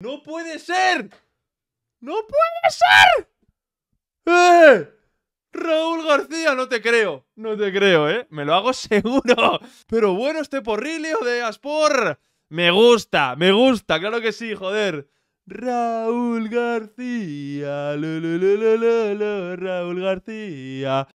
¡No puede ser! ¡No puede ser! ¡Eh! Raúl García, no te creo, no te creo, ¿eh? Me lo hago seguro. Pero bueno, este porrilio de Aspor. Me gusta, me gusta, claro que sí, joder. Raúl García, Raúl García.